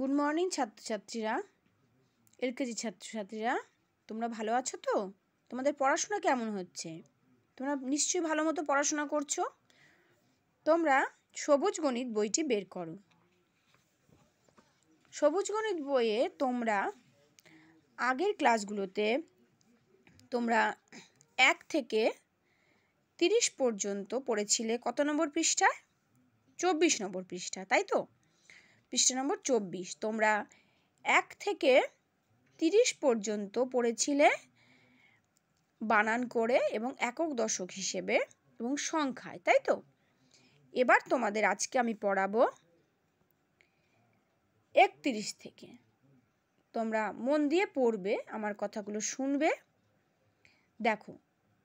good morning ছাত্রছাত্রীরা LKG ছাত্রছাত্রীরা তোমরা ভালো আছো তো তোমাদের পড়াশোনা কেমন হচ্ছে তোমরা নিশ্চয়ই ভালো মতো পড়াশোনা করছো তোমরা সবুজ গণিত বইটি বের করো সবুজ গণিত বইয়ে তোমরা আগের ক্লাসগুলোতে তোমরা এক থেকে তিরিশ পর্যন্ত পড়েছিলে কত নম্বর পৃষ্ঠা চব্বিশ নম্বর পৃষ্ঠা তাই তো পৃষ্ঠা নম্বর চব্বিশ তোমরা এক থেকে তিরিশ পর্যন্ত পড়েছিলে বানান করে এবং একক দশক হিসেবে এবং সংখ্যায় তাই তো এবার তোমাদের আজকে আমি পড়াবো একত্রিশ থেকে তোমরা মন দিয়ে পড়বে আমার কথাগুলো শুনবে দেখো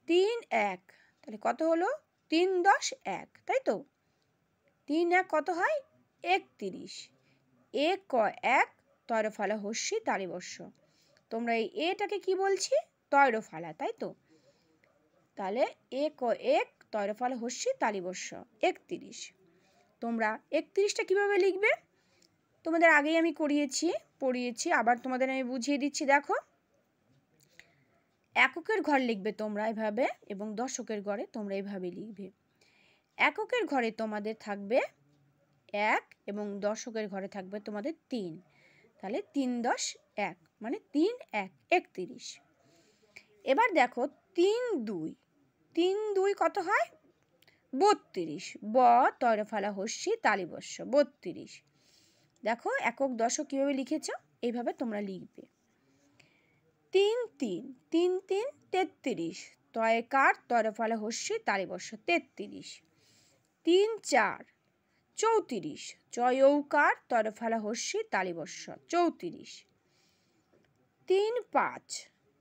তিন এক তাহলে কত হলো তিন দশ এক তাই তো তিন এক কত হয় একত্রিশ এ ক এক তয়রফালা হস্যি তারিবস্য তোমরা এই এটাকে কি বলছি তয়রফালা তাই তো তাহলে এ ক এক তয়রফালা হস্যি তালিবস্য একত্রিশ তোমরা একত্রিশটা কিভাবে লিখবে তোমাদের আগেই আমি করিয়েছি পড়িয়েছি আবার তোমাদের আমি বুঝিয়ে দিচ্ছি দেখো এককের ঘর লিখবে তোমরা এভাবে এবং দশকের ঘরে তোমরা এভাবে লিখবে এককের ঘরে তোমাদের থাকবে এক এবং দশকের ঘরে থাকবে তোমাদের তিন তাহলে তিন দশ এক মানে তিন এক একত্রিশ এবার দেখো তিন দুই তিন দুই কত হয় বত্রিশ ব তরফালা হস্যি তালিবস্য বত্রিশ দেখো একক দশক কীভাবে লিখেছ এইভাবে তোমরা লিখবে তিন তিন তিন তিন তেত্রিশ তয়কার তরফালা হস্যি তালিবস্য তেত্রিশ তিন চার চৌত্রিশ চয়ৌকার তরফালা হস্যি তালিবস্য চৌত্রিশ তিন পাঁচ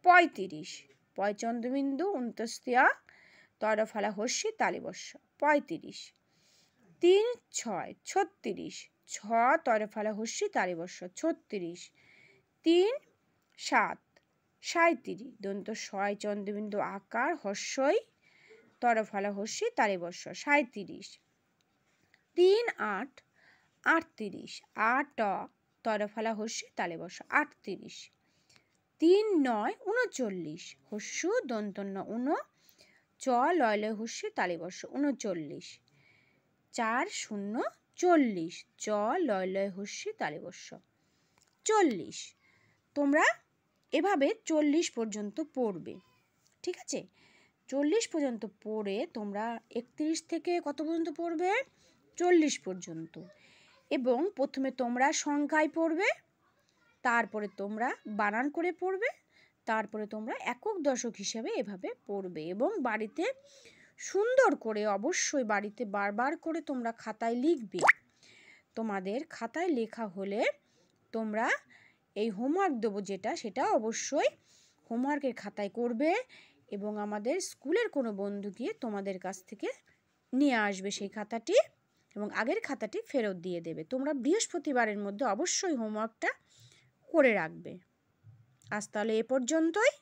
পঁয়ত্রিশ পয়চন্দ্রবিন্দু উন্তস্তিয়া তরফালা হস্যি তালিবর্ষ পঁয়ত্রিশ তিন ছয় ছত্রিশ ছ তরফালা হস্যি তালিবর্ষ ছত্রিশ তিন সাত সাঁত্রিশ দন্ত ছয় চন্দ্রবিন্দু আকার হস্যই তরফালা হস্যি তালিবর্ষ সাঁত্রিশ তিন আট আটত্রিশ আট তরফালা হস্যে তালে বস আটত্রিশ তিন নয় উনচল্লিশ হস্যু দন্তন্য উন চ লয়লে হস্যে তালে বস উনচল্লিশ চার শূন্য চল্লিশ চ লয় লয় হস্যি বস চল্লিশ তোমরা এভাবে চল্লিশ পর্যন্ত পড়বে ঠিক আছে চল্লিশ পর্যন্ত পড়ে তোমরা একত্রিশ থেকে কত পর্যন্ত পড়বে চল্লিশ পর্যন্ত এবং প্রথমে তোমরা সংখ্যায় পড়বে তারপরে তোমরা বানান করে পড়বে তারপরে তোমরা একক দশক হিসাবে এভাবে পড়বে এবং বাড়িতে সুন্দর করে অবশ্যই বাড়িতে বারবার করে তোমরা খাতায় লিখবে তোমাদের খাতায় লেখা হলে তোমরা এই হোমওয়ার্ক দেবো যেটা সেটা অবশ্যই হোমওয়ার্কের খাতায় করবে এবং আমাদের স্কুলের কোনো বন্ধু গিয়ে তোমাদের কাছ থেকে নিয়ে আসবে সেই খাতাটি এবং আগের খাতাটি ফেরত দিয়ে দেবে তোমরা বৃহস্পতিবারের মধ্যে অবশ্যই হোমওয়ার্কটা করে রাখবে আজ তাহলে এ পর্যন্তই